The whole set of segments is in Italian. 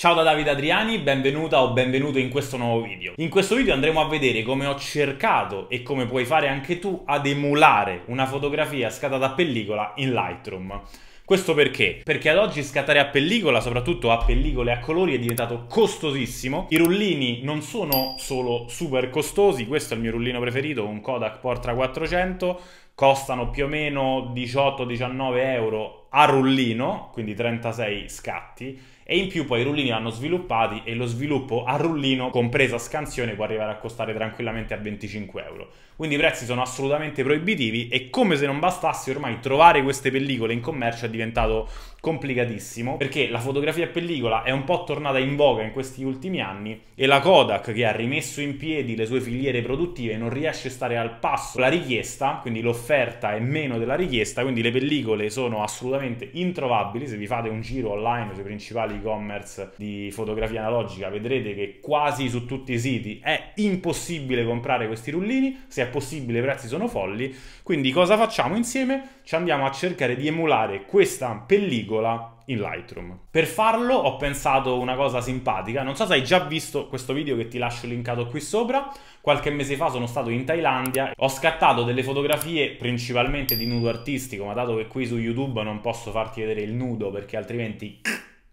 Ciao da Davide Adriani, benvenuta o benvenuto in questo nuovo video. In questo video andremo a vedere come ho cercato e come puoi fare anche tu ad emulare una fotografia scattata a pellicola in Lightroom. Questo perché? Perché ad oggi scattare a pellicola, soprattutto a pellicole a colori, è diventato costosissimo. I rullini non sono solo super costosi, questo è il mio rullino preferito, un Kodak Portra 400, costano più o meno 18-19 euro a rullino, quindi 36 scatti, e in più poi i rullini vanno sviluppati e lo sviluppo a rullino, compresa scansione, può arrivare a costare tranquillamente a 25 euro. Quindi i prezzi sono assolutamente proibitivi e come se non bastasse ormai trovare queste pellicole in commercio è diventato complicatissimo perché la fotografia a pellicola è un po' tornata in voga in questi ultimi anni e la Kodak che ha rimesso in piedi le sue filiere produttive non riesce a stare al passo la richiesta, quindi l'offerta è meno della richiesta, quindi le pellicole sono assolutamente introvabili, se vi fate un giro online sui principali e-commerce di fotografia analogica vedrete che quasi su tutti i siti è impossibile comprare questi rullini, se è possibile i prezzi sono folli, quindi cosa facciamo insieme? Ci andiamo a cercare di emulare questa pellicola sigla in Lightroom. Per farlo ho pensato una cosa simpatica, non so se hai già visto questo video che ti lascio linkato qui sopra, qualche mese fa sono stato in Thailandia, ho scattato delle fotografie principalmente di nudo artistico, ma dato che qui su YouTube non posso farti vedere il nudo perché altrimenti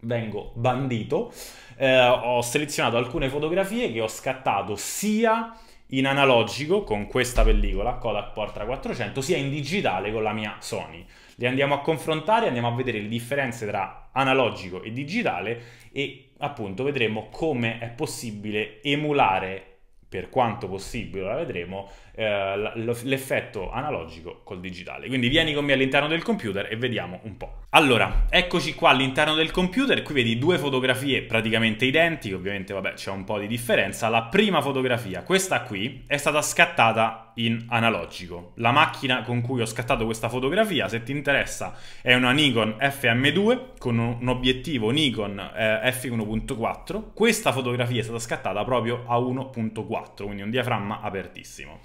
vengo bandito, eh, ho selezionato alcune fotografie che ho scattato sia in analogico con questa pellicola Kodak Portra 400 sia in digitale con la mia Sony. Li andiamo a confrontare, andiamo a vedere le differenze tra analogico e digitale e appunto vedremo come è possibile emulare per quanto possibile, la vedremo, eh, l'effetto analogico col digitale. Quindi vieni con me all'interno del computer e vediamo un po'. Allora, eccoci qua all'interno del computer, qui vedi due fotografie praticamente identiche, ovviamente vabbè c'è un po' di differenza. La prima fotografia, questa qui, è stata scattata in analogico. La macchina con cui ho scattato questa fotografia, se ti interessa, è una Nikon FM2 con un obiettivo Nikon eh, F1.4. Questa fotografia è stata scattata proprio a 1.4 4, quindi un diaframma apertissimo.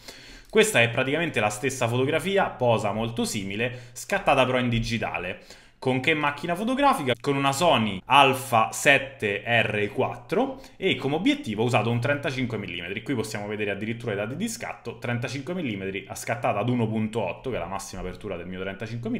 Questa è praticamente la stessa fotografia, posa molto simile, scattata però in digitale. Con che macchina fotografica? Con una Sony Alpha 7R4 e come obiettivo ho usato un 35 mm. Qui possiamo vedere addirittura i dati di scatto, 35 mm a scattata ad 1.8, che è la massima apertura del mio 35 mm,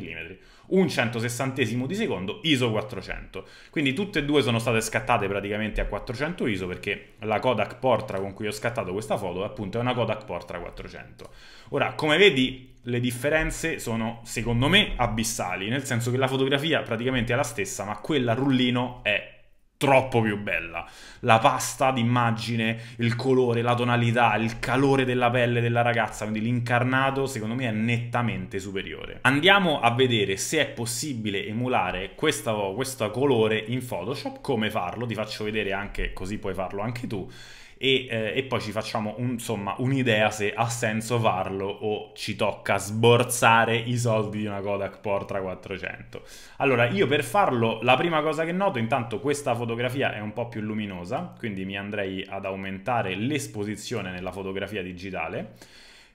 un 160 di secondo, ISO 400. Quindi tutte e due sono state scattate praticamente a 400 ISO perché la Kodak Portra con cui ho scattato questa foto appunto è una Kodak Portra 400. Ora, come vedi, le differenze sono, secondo me, abissali, nel senso che la fotografia praticamente è la stessa, ma quella a rullino è troppo più bella. La pasta d'immagine, il colore, la tonalità, il calore della pelle della ragazza, quindi l'incarnato, secondo me è nettamente superiore. Andiamo a vedere se è possibile emulare questo, questo colore in Photoshop, come farlo, ti faccio vedere anche così puoi farlo anche tu e, eh, e poi ci facciamo un, insomma un'idea se ha senso farlo o ci tocca sborsare i soldi di una Kodak Portra 400. Allora io per farlo la prima cosa che noto intanto questa fotografia è un po' più luminosa quindi mi andrei ad aumentare l'esposizione nella fotografia digitale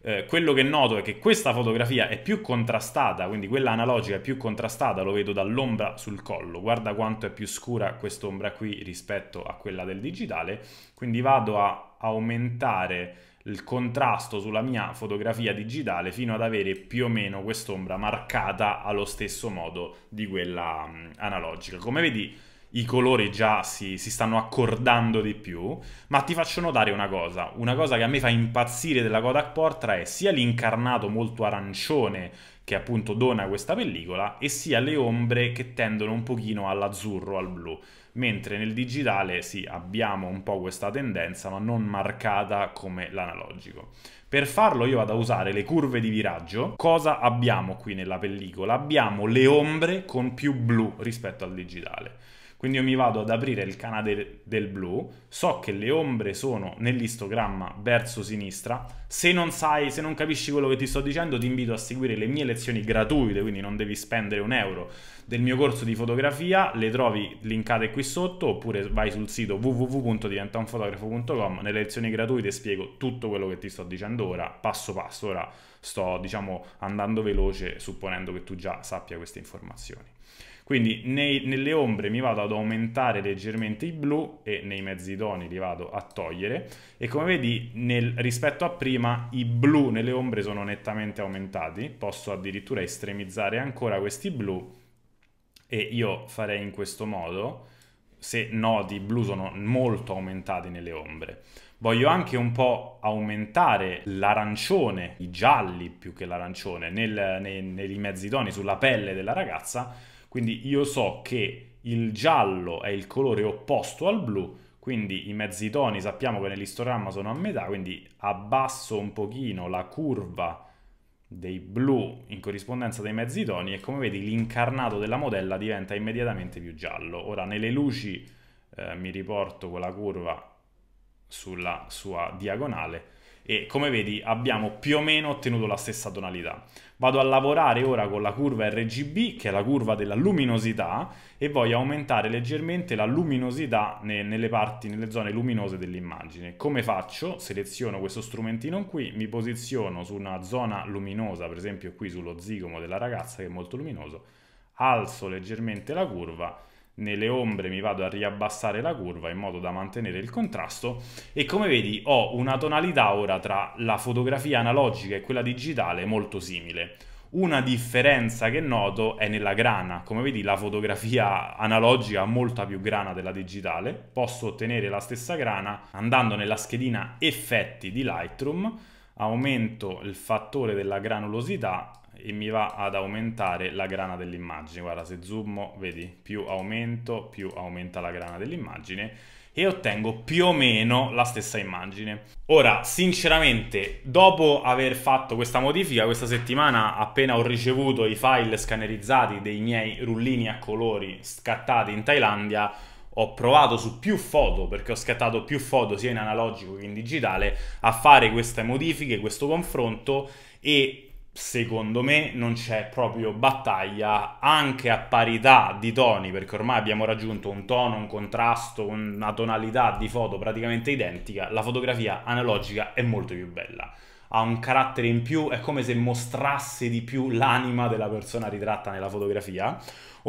eh, quello che noto è che questa fotografia è più contrastata, quindi quella analogica è più contrastata, lo vedo dall'ombra sul collo, guarda quanto è più scura quest'ombra qui rispetto a quella del digitale, quindi vado a aumentare il contrasto sulla mia fotografia digitale fino ad avere più o meno quest'ombra marcata allo stesso modo di quella mm, analogica. Come vedi i colori già si, si, stanno accordando di più, ma ti faccio notare una cosa, una cosa che a me fa impazzire della Kodak Portra è sia l'incarnato molto arancione che appunto dona questa pellicola e sia le ombre che tendono un pochino all'azzurro, al blu, mentre nel digitale sì abbiamo un po' questa tendenza ma non marcata come l'analogico. Per farlo io vado a usare le curve di viraggio. Cosa abbiamo qui nella pellicola? Abbiamo le ombre con più blu rispetto al digitale. Quindi io mi vado ad aprire il canale del blu, so che le ombre sono nell'istogramma verso sinistra. Se non sai, se non capisci quello che ti sto dicendo, ti invito a seguire le mie lezioni gratuite, quindi non devi spendere un euro del mio corso di fotografia, le trovi linkate qui sotto oppure vai sul sito www.diventaunfotografo.com. Nelle lezioni gratuite spiego tutto quello che ti sto dicendo ora, passo passo. Ora sto, diciamo, andando veloce supponendo che tu già sappia queste informazioni. Quindi nei, nelle ombre mi vado ad aumentare leggermente i blu e nei mezzi toni li vado a togliere e come vedi nel, rispetto a prima i blu nelle ombre sono nettamente aumentati, posso addirittura estremizzare ancora questi blu e io farei in questo modo se noti i blu sono molto aumentati nelle ombre. Voglio anche un po' aumentare l'arancione, i gialli più che l'arancione, nei, nei mezzi toni sulla pelle della ragazza quindi io so che il giallo è il colore opposto al blu, quindi i mezzi toni sappiamo che nell'istogramma sono a metà, quindi abbasso un pochino la curva dei blu in corrispondenza dei mezzi toni e come vedi l'incarnato della modella diventa immediatamente più giallo. Ora nelle luci eh, mi riporto con la curva sulla sua diagonale e come vedi abbiamo più o meno ottenuto la stessa tonalità. Vado a lavorare ora con la curva RGB, che è la curva della luminosità, e voglio aumentare leggermente la luminosità nelle parti, nelle zone luminose dell'immagine. Come faccio? Seleziono questo strumentino qui, mi posiziono su una zona luminosa, per esempio qui sullo zigomo della ragazza che è molto luminoso, alzo leggermente la curva nelle ombre mi vado a riabbassare la curva in modo da mantenere il contrasto e come vedi ho una tonalità ora tra la fotografia analogica e quella digitale molto simile. Una differenza che noto è nella grana, come vedi la fotografia analogica ha molta più grana della digitale, posso ottenere la stessa grana andando nella schedina effetti di Lightroom, aumento il fattore della granulosità e mi va ad aumentare la grana dell'immagine. Guarda, se zoom, vedi, più aumento, più aumenta la grana dell'immagine e ottengo più o meno la stessa immagine. Ora, sinceramente, dopo aver fatto questa modifica, questa settimana appena ho ricevuto i file scannerizzati dei miei rullini a colori scattati in Thailandia, ho provato su più foto, perché ho scattato più foto sia in analogico che in digitale, a fare queste modifiche, questo confronto e secondo me non c'è proprio battaglia anche a parità di toni perché ormai abbiamo raggiunto un tono, un contrasto, una tonalità di foto praticamente identica, la fotografia analogica è molto più bella ha un carattere in più, è come se mostrasse di più l'anima della persona ritratta nella fotografia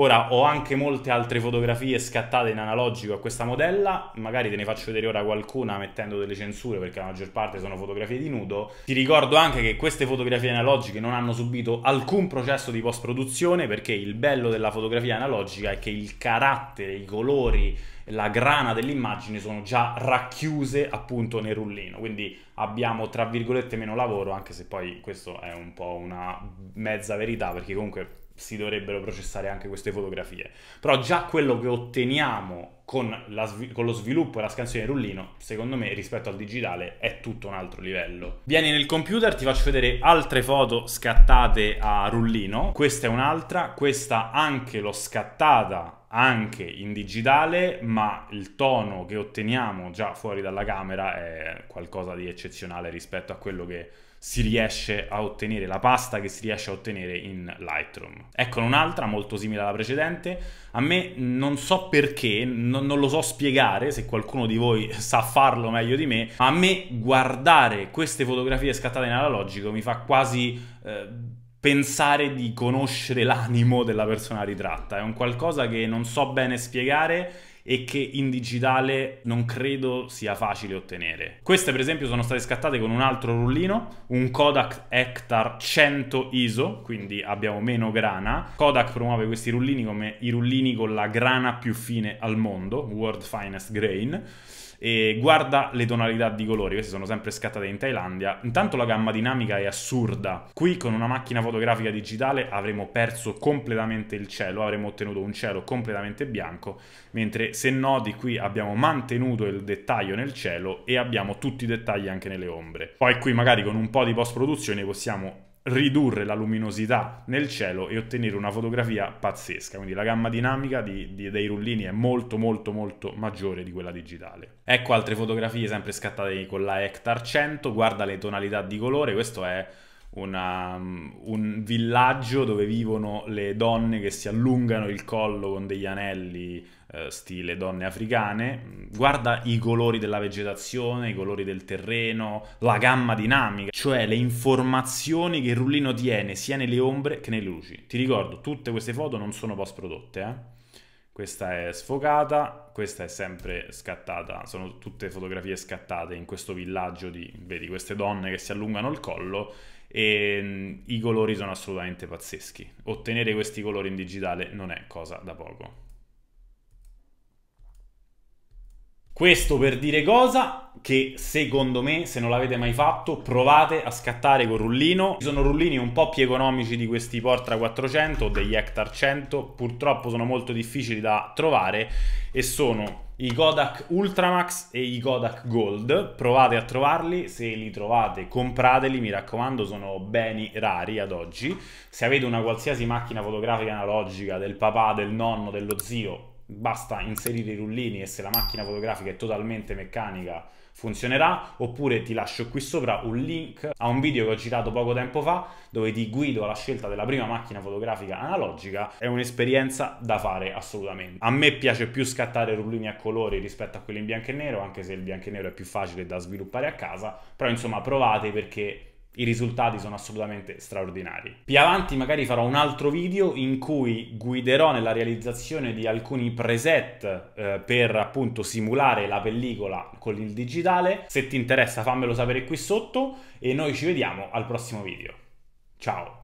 Ora ho anche molte altre fotografie scattate in analogico a questa modella, magari te ne faccio vedere ora qualcuna mettendo delle censure perché la maggior parte sono fotografie di nudo. Ti ricordo anche che queste fotografie analogiche non hanno subito alcun processo di post produzione perché il bello della fotografia analogica è che il carattere, i colori, la grana dell'immagine sono già racchiuse appunto nel rullino, quindi abbiamo tra virgolette meno lavoro, anche se poi questo è un po' una mezza verità perché comunque si dovrebbero processare anche queste fotografie. Però già quello che otteniamo con, la, con, lo sviluppo e la scansione rullino, secondo me rispetto al digitale è tutto un altro livello. Vieni nel computer, ti faccio vedere altre foto scattate a rullino. Questa è un'altra, questa anche l'ho scattata anche in digitale, ma il tono che otteniamo già fuori dalla camera è qualcosa di eccezionale rispetto a quello che si riesce a ottenere, la pasta che si riesce a ottenere in Lightroom. Eccone un'altra molto simile alla precedente. A me non so perché, non, non, lo so spiegare, se qualcuno di voi sa farlo meglio di me, ma a me guardare queste fotografie scattate in analogico mi fa quasi... Eh, pensare di conoscere l'animo della persona ritratta è un qualcosa che non so bene spiegare e che in digitale non credo sia facile ottenere. Queste per esempio sono state scattate con un altro rullino, un Kodak Hectar 100 ISO, quindi abbiamo meno grana. Kodak promuove questi rullini come i rullini con la grana più fine al mondo, World Finest Grain. E guarda le tonalità di colori, queste sono sempre scattate in Thailandia. Intanto la gamma dinamica è assurda. Qui con una macchina fotografica digitale avremo perso completamente il cielo, avremo ottenuto un cielo completamente bianco, mentre se noti qui abbiamo mantenuto il dettaglio nel cielo e abbiamo tutti i dettagli anche nelle ombre. Poi qui magari con un po' di post produzione possiamo ridurre la luminosità nel cielo e ottenere una fotografia pazzesca, quindi la gamma dinamica di, di, dei rullini è molto molto molto maggiore di quella digitale. Ecco altre fotografie sempre scattate con la Hectar 100, guarda le tonalità di colore, questo è una, mm, un villaggio dove vivono le donne che si allungano il collo con degli anelli eh, stile donne africane, guarda i colori della vegetazione, i colori del terreno, la gamma dinamica, cioè le informazioni che il rullino tiene sia nelle ombre che nelle luci. Ti ricordo, tutte queste foto non sono post prodotte, eh? Questa è sfocata, questa è sempre scattata, sono tutte fotografie scattate in questo villaggio di, vedi, queste donne che si allungano il collo e mm, i colori sono assolutamente pazzeschi. Ottenere questi colori in digitale non è cosa da poco. Questo per dire cosa? Che secondo me, se non l'avete mai fatto, provate a scattare con rullino. Ci sono rullini un po' più economici di questi Portra 400 o degli Hectar 100, purtroppo sono molto difficili da trovare e sono i Kodak Ultramax e i Kodak Gold. Provate a trovarli, se li trovate comprateli, mi raccomando, sono beni rari ad oggi. Se avete una qualsiasi macchina fotografica analogica del papà, del nonno, dello zio, basta inserire i rullini e se la macchina fotografica è totalmente meccanica funzionerà oppure ti lascio qui sopra un link a un video che ho girato poco tempo fa dove ti guido alla scelta della prima macchina fotografica analogica è un'esperienza da fare assolutamente a me piace più scattare rullini a colori rispetto a quelli in bianco e nero anche se il bianco e nero è più facile da sviluppare a casa però insomma provate perché i risultati sono assolutamente straordinari. Più avanti magari farò un altro video in cui guiderò nella realizzazione di alcuni preset eh, per appunto simulare la pellicola con il digitale. Se ti interessa fammelo sapere qui sotto e noi ci vediamo al prossimo video. Ciao!